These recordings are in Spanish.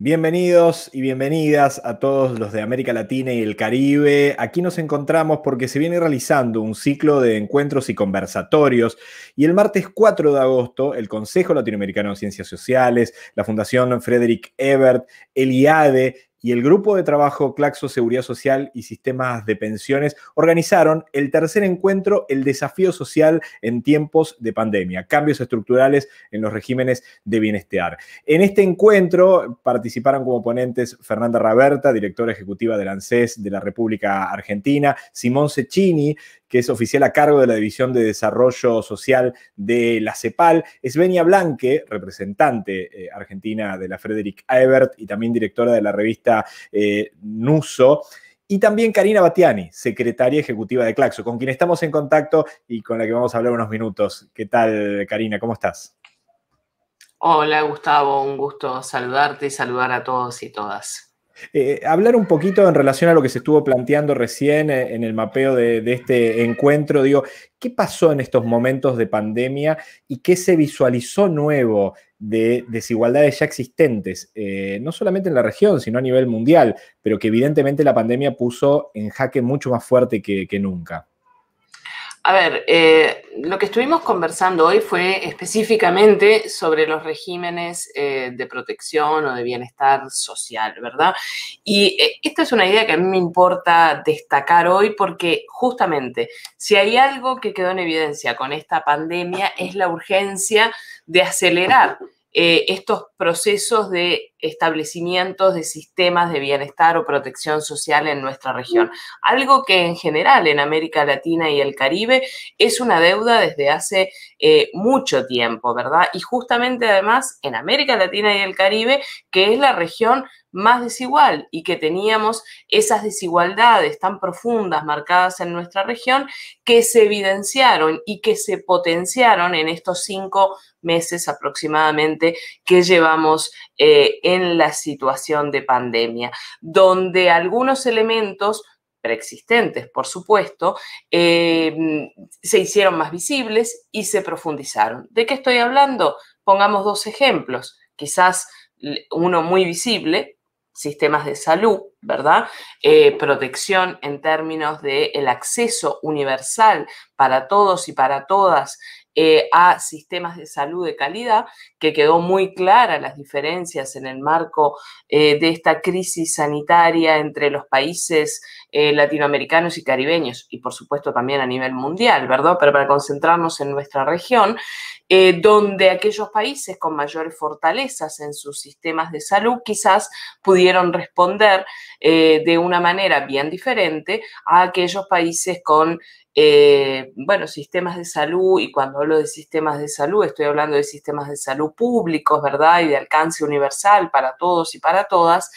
Bienvenidos y bienvenidas a todos los de América Latina y el Caribe. Aquí nos encontramos porque se viene realizando un ciclo de encuentros y conversatorios y el martes 4 de agosto el Consejo Latinoamericano de Ciencias Sociales, la Fundación Frederick Ebert, el IADE y el Grupo de Trabajo Claxo Seguridad Social y Sistemas de Pensiones organizaron el tercer encuentro El Desafío Social en tiempos de pandemia, cambios estructurales en los regímenes de bienestar. En este encuentro participaron como ponentes Fernanda Raberta, directora ejecutiva del ANSES de la República Argentina, Simón Cecchini, que es oficial a cargo de la División de Desarrollo Social de la CEPAL. Es Blanque, representante eh, argentina de la Frederick Ebert y también directora de la revista eh, Nuso. Y también Karina Batiani, secretaria ejecutiva de Claxo, con quien estamos en contacto y con la que vamos a hablar unos minutos. ¿Qué tal, Karina? ¿Cómo estás? Hola, Gustavo. Un gusto saludarte y saludar a todos y todas. Eh, hablar un poquito en relación a lo que se estuvo planteando recién eh, en el mapeo de, este encuentro, digo, ¿qué pasó en estos momentos de pandemia y qué se visualizó nuevo de desigualdades ya existentes, eh, no solamente en la región, sino a nivel mundial, pero que evidentemente la pandemia puso en jaque mucho más fuerte que nunca? A ver, eh, lo que estuvimos conversando hoy fue específicamente sobre los regímenes eh, de protección o de bienestar social, ¿verdad? Y eh, esta es una idea que a mí me importa destacar hoy porque justamente si hay algo que quedó en evidencia con esta pandemia es la urgencia de acelerar estos procesos de establecimientos de sistemas de bienestar o protección social en nuestra región. Algo que en general en América Latina y el Caribe es una deuda desde hace eh, mucho tiempo, ¿verdad? Y justamente además en América Latina y el Caribe, que es la región más desigual y que teníamos esas desigualdades tan profundas marcadas en nuestra región que se evidenciaron y que se potenciaron en estos cinco meses aproximadamente que llevamos eh, en la situación de pandemia, donde algunos elementos preexistentes, por supuesto, em, se hicieron más visibles y se profundizaron. ¿De qué estoy hablando? Pongamos dos ejemplos, quizás uno muy visible, sistemas de salud, ¿verdad? Eh, protección en términos del el acceso universal para todos y para todas eh, a sistemas de salud de calidad, que quedó muy clara las diferencias en el marco eh, de esta crisis sanitaria entre los países eh, latinoamericanos y caribeños, y por supuesto también a nivel mundial, ¿verdad? Pero para concentrarnos en nuestra región, eh, donde aquellos países con mayores fortalezas en sus sistemas de salud quizás pudieron responder eh, de una manera bien diferente a aquellos países con eh, bueno, sistemas de salud, y cuando hablo de sistemas de salud, estoy hablando de sistemas de salud públicos, ¿verdad? Y de alcance universal para todos y para todas,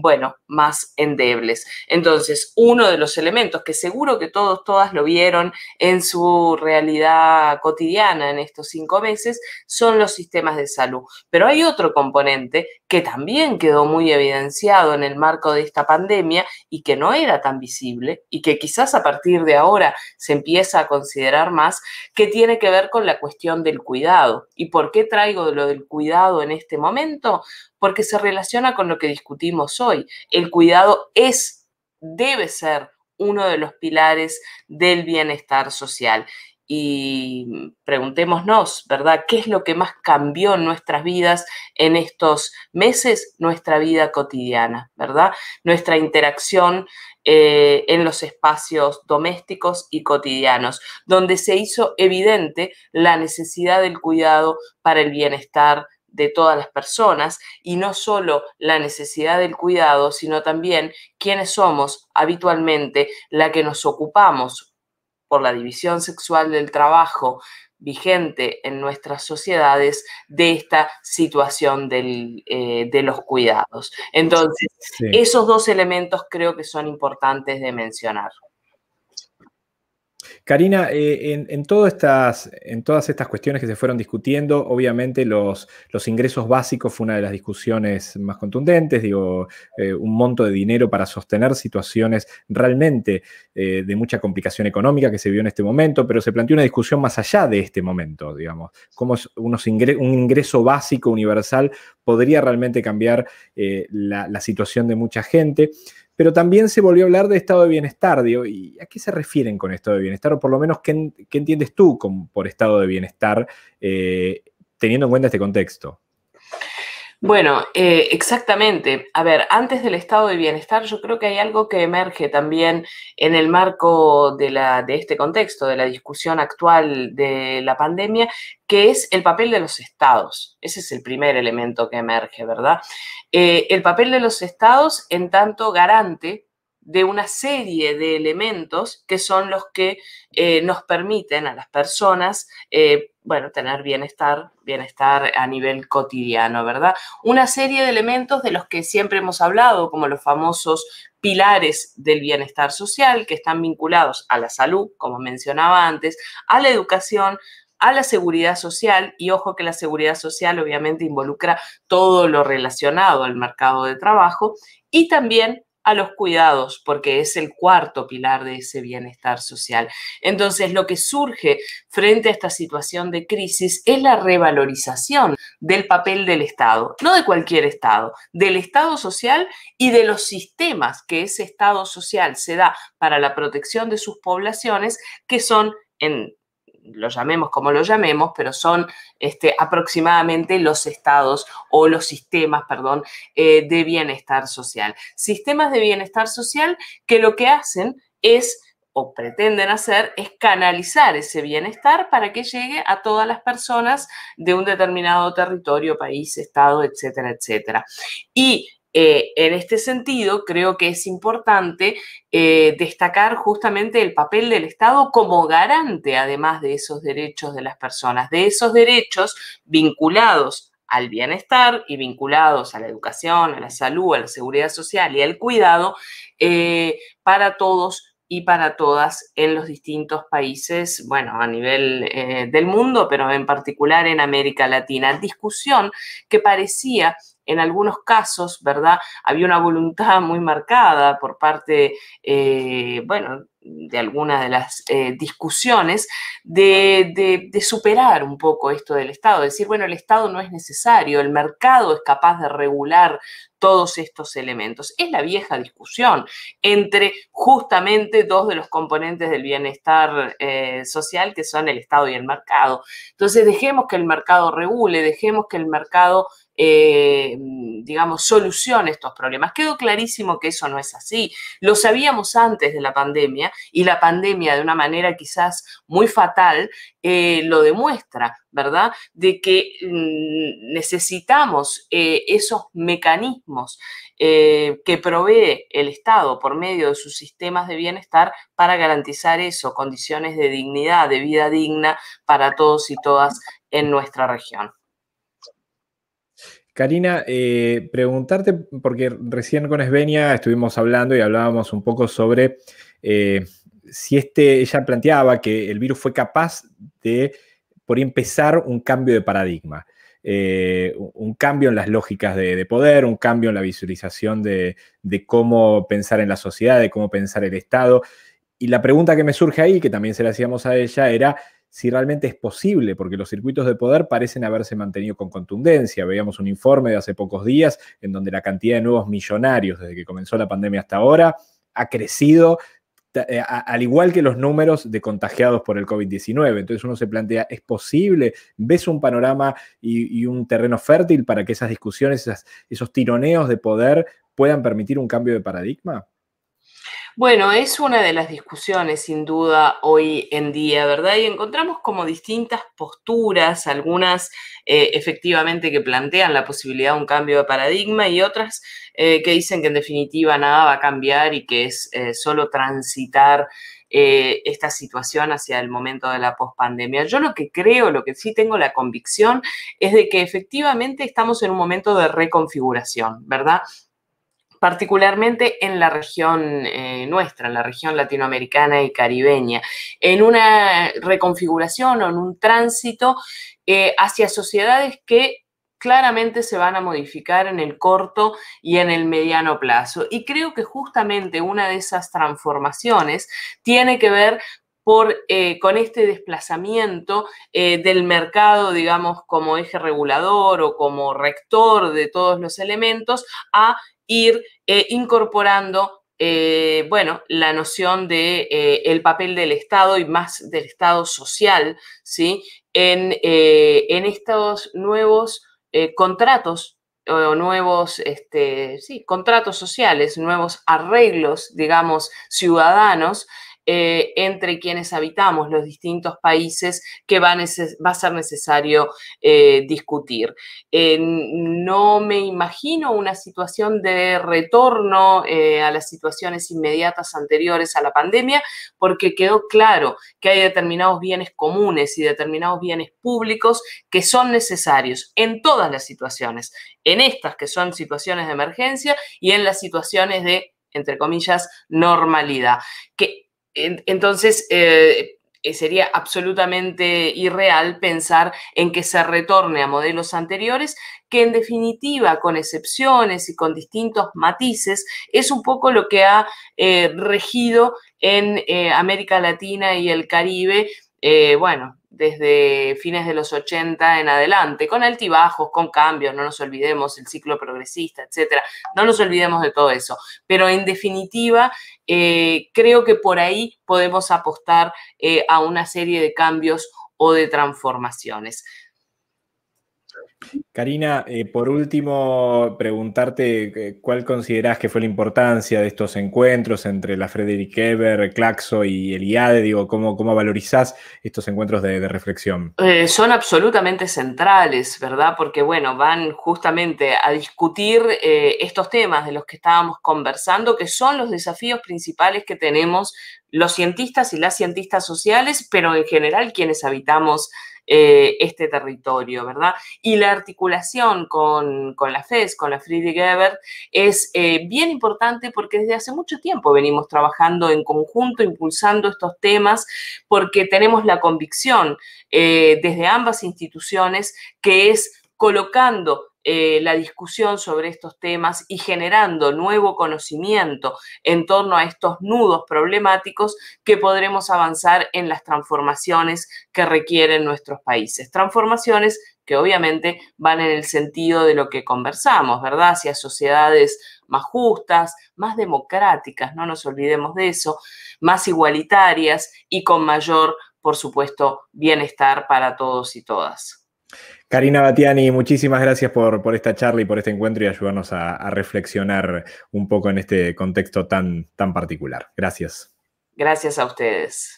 bueno, más endebles. Entonces, uno de los elementos que seguro que todos, todas lo vieron en su realidad cotidiana en este cinco meses son los sistemas de salud. Pero hay otro componente que también quedó muy evidenciado en el marco de esta pandemia y que no era tan visible y que quizás a partir de ahora se empieza a considerar más, que tiene que ver con la cuestión del cuidado. ¿Y por qué traigo lo del cuidado en este momento? Porque se relaciona con lo que discutimos hoy. El cuidado es, debe ser uno de los pilares del bienestar social y preguntémonos, ¿verdad? ¿Qué es lo que más cambió en nuestras vidas en estos meses? Nuestra vida cotidiana, ¿verdad? Nuestra interacción eh, en los espacios domésticos y cotidianos, donde se hizo evidente la necesidad del cuidado para el bienestar de todas las personas y no solo la necesidad del cuidado, sino también quiénes somos habitualmente la que nos ocupamos por la división sexual del trabajo vigente en nuestras sociedades de esta situación eh, de los cuidados. Entonces, esos dos elementos creo que son importantes de mencionar. Karina, eh, en, todas estas, cuestiones que se fueron discutiendo, obviamente los, ingresos básicos fue una de las discusiones más contundentes, digo, eh, un monto de dinero para sostener situaciones realmente eh, de mucha complicación económica que se vio en este momento, pero se planteó una discusión más allá de este momento, digamos, cómo un ingreso básico universal podría realmente cambiar la, la situación de mucha gente pero también se volvió a hablar de estado de bienestar. ¿Y a qué se refieren con estado de bienestar? O por lo menos, ¿qué, entiendes tú por estado de bienestar eh, teniendo en cuenta este contexto? Bueno, eh, exactamente. A ver, antes del estado de bienestar, yo creo que hay algo que emerge también en el marco de, este contexto, de la discusión actual de la pandemia, que es el papel de los estados. Ese es el primer elemento que emerge, ¿verdad? Eh, el papel de los estados en tanto garante de una serie de elementos que son los que eh, nos permiten a las personas, eh, bueno, tener bienestar, bienestar a nivel cotidiano, ¿verdad? Una serie de elementos de los que siempre hemos hablado, como los famosos pilares del bienestar social, que están vinculados a la salud, como mencionaba antes, a la educación, a la seguridad social y ojo que la seguridad social obviamente involucra todo lo relacionado al mercado de trabajo y también a los cuidados, porque es el cuarto pilar de ese bienestar social. Entonces, lo que surge frente a esta situación de crisis es la revalorización del papel del Estado, no de cualquier Estado, del Estado social y de los sistemas que ese Estado social se da para la protección de sus poblaciones, que son en lo llamemos como lo llamemos, pero son este, aproximadamente los estados o los sistemas, perdón, eh, de bienestar social. Sistemas de bienestar social que lo que hacen es o pretenden hacer es canalizar ese bienestar para que llegue a todas las personas de un determinado territorio, país, estado, etcétera, etcétera. Y eh, en este sentido, creo que es importante eh, destacar justamente el papel del Estado como garante, además de esos derechos de las personas, de esos derechos vinculados al bienestar y vinculados a la educación, a la salud, a la seguridad social y al cuidado eh, para todos y para todas en los distintos países, bueno, a nivel eh, del mundo, pero en particular en América Latina. Discusión que parecía en algunos casos, ¿verdad? Había una voluntad muy marcada por parte, eh, bueno, de algunas de las eh, discusiones, de, superar un poco esto del Estado, decir, bueno, el Estado no es necesario, el mercado es capaz de regular todos estos elementos. Es la vieja discusión entre justamente dos de los componentes del bienestar eh, social, que son el Estado y el mercado. Entonces, dejemos que el mercado regule, dejemos que el mercado... Eh, digamos, solución a estos problemas. Quedó clarísimo que eso no es así. Lo sabíamos antes de la pandemia y la pandemia de una manera quizás muy fatal eh, lo demuestra, ¿verdad? De que mm, necesitamos eh, esos mecanismos eh, que provee el Estado por medio de sus sistemas de bienestar para garantizar eso, condiciones de dignidad, de vida digna para todos y todas en nuestra región. Karina, eh, preguntarte, porque recién con Esvenia estuvimos hablando y hablábamos un poco sobre eh, si este, ella planteaba que el virus fue capaz de, por empezar, un cambio de paradigma. Eh, un cambio en las lógicas de, poder, un cambio en la visualización de, de, cómo pensar en la sociedad, de cómo pensar el Estado. Y la pregunta que me surge ahí, que también se la hacíamos a ella, era si realmente es posible, porque los circuitos de poder parecen haberse mantenido con contundencia. Veíamos un informe de hace pocos días en donde la cantidad de nuevos millonarios desde que comenzó la pandemia hasta ahora ha crecido eh, al igual que los números de contagiados por el COVID-19. Entonces uno se plantea, ¿es posible? ¿Ves un panorama y, un terreno fértil para que esas discusiones, esos tironeos de poder puedan permitir un cambio de paradigma? Bueno, es una de las discusiones sin duda hoy en día, ¿verdad? Y encontramos como distintas posturas, algunas eh, efectivamente que plantean la posibilidad de un cambio de paradigma y otras eh, que dicen que en definitiva nada va a cambiar y que es eh, solo transitar esta situación hacia el momento de la pospandemia. Yo lo que creo, lo que sí tengo la convicción es de que efectivamente estamos en un momento de reconfiguración, ¿verdad? particularmente en la región eh, nuestra, en la región latinoamericana y caribeña, en una reconfiguración o en un tránsito eh, hacia sociedades que claramente se van a modificar en el corto y en el mediano plazo. Y creo que justamente una de esas transformaciones tiene que ver eh, con este desplazamiento del mercado, digamos, como eje regulador o como rector de todos los elementos, a ir eh, incorporando, eh, bueno, la noción de eh, el papel del Estado y más del Estado social, ¿sí? En, estos nuevos contratos o nuevos, este, sí, contratos sociales, nuevos arreglos, digamos, ciudadanos, eh, entre quienes habitamos los distintos países que va a, ser necesario eh, discutir. no me imagino una situación de retorno eh, a las situaciones inmediatas anteriores a la pandemia, porque quedó claro que hay determinados bienes comunes y determinados bienes públicos que son necesarios en todas las situaciones, en estas que son situaciones de emergencia y en las situaciones de entre comillas, normalidad, que entonces, eh, eh, sería absolutamente irreal pensar en que se retorne a modelos anteriores, que en definitiva, con excepciones y con distintos matices, es un poco lo que ha eh, regido en América Latina y el Caribe eh, bueno, desde fines de los 80 en adelante, con altibajos, con cambios, no nos olvidemos el ciclo progresista, etcétera, no nos olvidemos de todo eso. Pero en definitiva, eh, creo que por ahí podemos apostar eh, a una serie de cambios o de transformaciones. Karina, eh, por último, preguntarte eh, cuál considerás que fue la importancia de estos encuentros entre la Frederick Eber, Claxo y el IADE, digo, cómo, valorizás estos encuentros de, reflexión. Eh, son absolutamente centrales, ¿verdad? Porque, bueno, van justamente a discutir estos temas de los que estábamos conversando, que son los desafíos principales que tenemos los cientistas y las cientistas sociales, pero en general quienes habitamos eh, este territorio, ¿verdad? Y la articulación con, la FES, con la Friedrich Ebert, es eh, bien importante porque desde hace mucho tiempo venimos trabajando en conjunto, impulsando estos temas, porque tenemos la convicción eh, desde ambas instituciones que es colocando eh, la discusión sobre estos temas y generando nuevo conocimiento en torno a estos nudos problemáticos que podremos avanzar en las transformaciones que requieren nuestros países. Transformaciones que obviamente van en el sentido de lo que conversamos, ¿verdad? Hacia sociedades más justas, más democráticas, no nos olvidemos de eso, más igualitarias y con mayor, por supuesto, bienestar para todos y todas. Karina Batiani, muchísimas gracias por, esta charla y por este encuentro y ayudarnos a, a reflexionar un poco en este contexto tan, tan particular. Gracias. Gracias a ustedes.